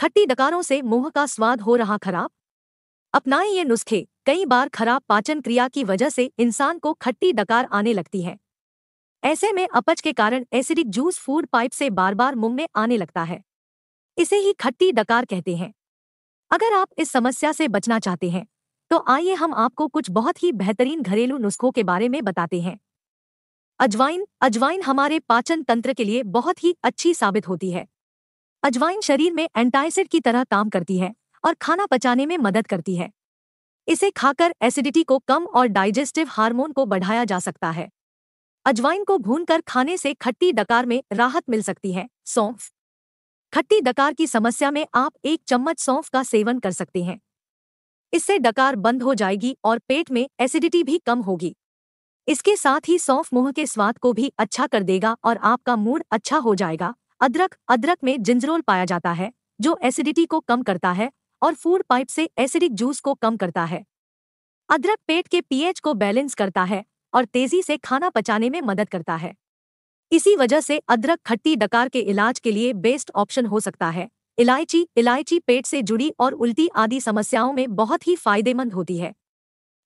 खट्टी डकारों से मुंह का स्वाद हो रहा खराब अपनाएं ये नुस्खे कई बार खराब पाचन क्रिया की वजह से इंसान को खट्टी डकार आने लगती है ऐसे में अपच के कारण एसिडिक जूस फूड पाइप से बार बार मुंह में आने लगता है इसे ही खट्टी डकार कहते हैं अगर आप इस समस्या से बचना चाहते हैं तो आइए हम आपको कुछ बहुत ही बेहतरीन घरेलू नुस्खों के बारे में बताते हैं अजवाइन अजवाइन हमारे पाचन तंत्र के लिए बहुत ही अच्छी साबित होती है अजवाइन शरीर में एंटाइसिड की तरह काम करती है और खाना पचाने में मदद करती है इसे खाकर एसिडिटी को कम और डाइजेस्टिव हार्मोन को बढ़ाया जा सकता है अजवाइन को भूनकर खाने से खट्टी डकार में राहत मिल सकती है सौंफ खट्टी डकार की समस्या में आप एक चम्मच सौंफ का सेवन कर सकते हैं इससे डकार बंद हो जाएगी और पेट में एसिडिटी भी कम होगी इसके साथ ही सौंफ मुंह के स्वाद को भी अच्छा कर देगा और आपका मूड अच्छा हो जाएगा अदरक अदरक में जिंजरोल पाया जाता है जो एसिडिटी को कम करता है और फूड पाइप से एसिडिक जूस को कम करता है अदरक पेट के पीएच को बैलेंस करता है और तेजी से खाना पचाने में मदद करता है इसी वजह से अदरक खट्टी डकार के इलाज के लिए बेस्ट ऑप्शन हो सकता है इलायची इलायची पेट से जुड़ी और उल्टी आदि समस्याओं में बहुत ही फायदेमंद होती है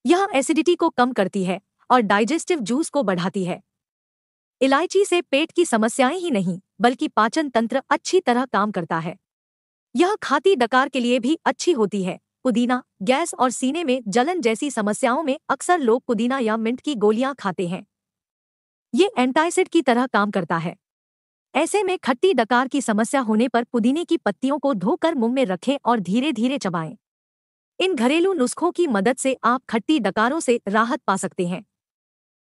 यह एसिडिटी को कम करती है और डाइजेस्टिव जूस को बढ़ाती है इलायची से पेट की समस्याएं ही नहीं बल्कि पाचन तंत्र अच्छी तरह काम करता है यह खाती डकार के लिए भी अच्छी होती है पुदीना गैस और सीने में जलन जैसी समस्याओं में अक्सर लोग पुदीना या मिंट की गोलियां खाते हैं ये एंटाइसिड की तरह काम करता है ऐसे में खट्टी डकार की समस्या होने पर पुदीने की पत्तियों को धोकर मुंह में रखें और धीरे धीरे चबाएं। इन घरेलू नुस्खों की मदद से आप खट्टी डकारों से राहत पा सकते हैं